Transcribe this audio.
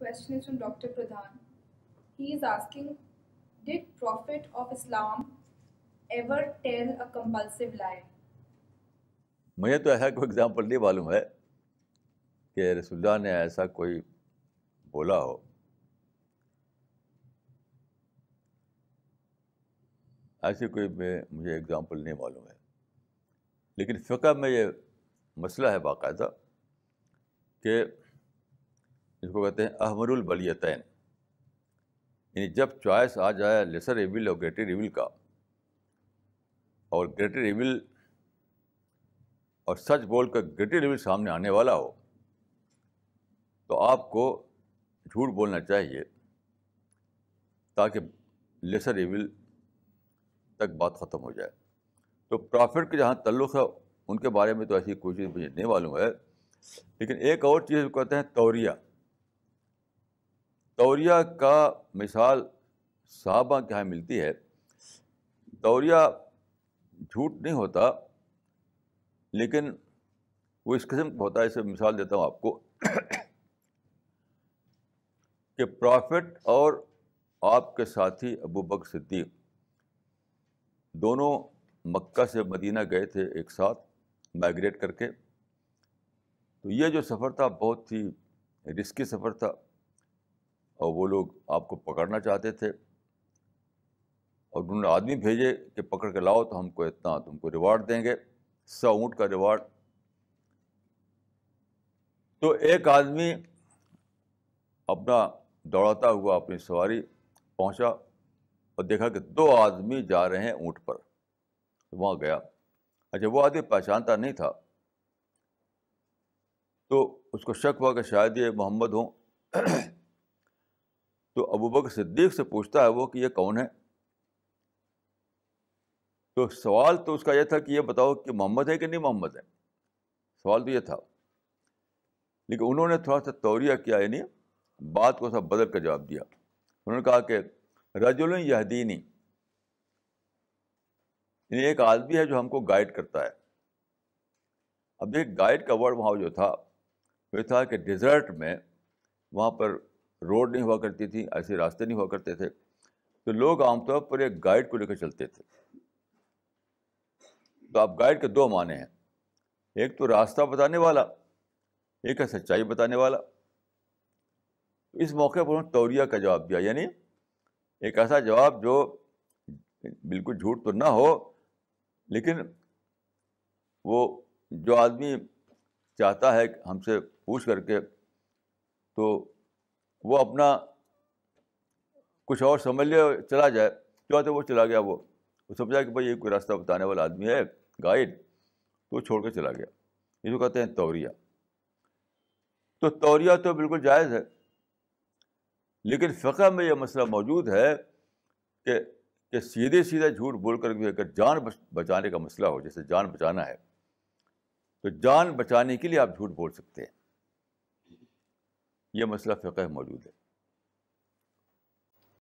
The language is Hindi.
question is from Dr. Pradhan. He is asking, did Prophet of Islam ever tell a compulsive lie? मुझे तो ऐसा कोई एग्ज़ाम्पल नहीं मालूम है कि रसुल्ला ने ऐसा कोई बोला हो ऐसे कोई मैं मुझे एग्ज़ाम्पल नहीं मालूम है लेकिन फ़िका में ये मसला है बाकायदा कि इसको कहते हैं अहमरुल बलियतैन यानी जब चॉइस आ जाए लेसर एविल और ग्रेटर एविल का और ग्रेटर एविल और सच बोल कर ग्रेटर एविल सामने आने वाला हो तो आपको झूठ बोलना चाहिए ताकि लेसर एविल तक बात ख़त्म हो जाए तो प्रॉफिट के जहाँ तल्लुक़ है उनके बारे में तो ऐसी कोई चीज़ मुझे नहीं मालूम है लेकिन एक और चीज़ कहते हैं तौरिया दौरिया का मिसाल साहबा के यहाँ मिलती है दौरिया झूठ नहीं होता लेकिन वो इस किस्म का होता है इसे मिसाल देता हूँ आपको कि प्रॉफिट और आपके साथी अबू बक सिद्दीक दोनों मक्का से मदीना गए थे एक साथ माइग्रेट करके तो ये जो सफ़र था बहुत ही रिस्की सफ़र था और वो लोग आपको पकड़ना चाहते थे और उन्होंने आदमी भेजे कि पकड़ के लाओ तो हमको इतना तुमको रिवार्ड देंगे सौ ऊँट का रिवार्ड तो एक आदमी अपना दौड़ाता हुआ अपनी सवारी पहुंचा और देखा कि दो आदमी जा रहे हैं ऊँट पर तो वहाँ गया अच्छा वो आदमी पहचानता नहीं था तो उसको शक हुआ कि शायद ये मोहम्मद हों तो अबू बकर सिद्दीक से पूछता है वो कि ये कौन है तो सवाल तो उसका यह था कि ये बताओ कि मोहम्मद है कि नहीं मोहम्मद है सवाल तो ये था लेकिन उन्होंने थोड़ा सा तौरिया किया यानी बात को सब बदल कर जवाब दिया उन्होंने कहा कि रजुल यहदीनी यानी एक आदमी है जो हमको गाइड करता है अब देखिए गाइड का वर्ड वहाँ जो था वह था कि डिज़र्ट में वहाँ पर रोड नहीं हुआ करती थी ऐसे रास्ते नहीं हुआ करते थे तो लोग आमतौर पर एक गाइड को लेकर चलते थे तो आप गाइड के दो माने हैं एक तो रास्ता बताने वाला एक है सच्चाई बताने वाला इस मौके पर उन्होंने तौरिया का जवाब दिया यानी एक ऐसा जवाब जो बिल्कुल झूठ तो ना हो लेकिन वो जो आदमी चाहता है हमसे पूछ करके तो वो अपना कुछ और समझ ले चला जाए जो तो वो चला गया वो वो समझा कि भाई ये कोई रास्ता बताने वाला आदमी है गाइड तो वो छोड़ कर चला गया इसको कहते हैं तौरिया तो तौरिया तो बिल्कुल जायज़ है लेकिन फ़क़ा में यह मसला मौजूद है कि कि सीधे सीधा झूठ बोल कर अगर जान बचाने का मसला हो जैसे जान बचाना है तो जान बचाने के लिए आप झूठ बोल सकते हैं ये मसला फ़िक़ मौजूद है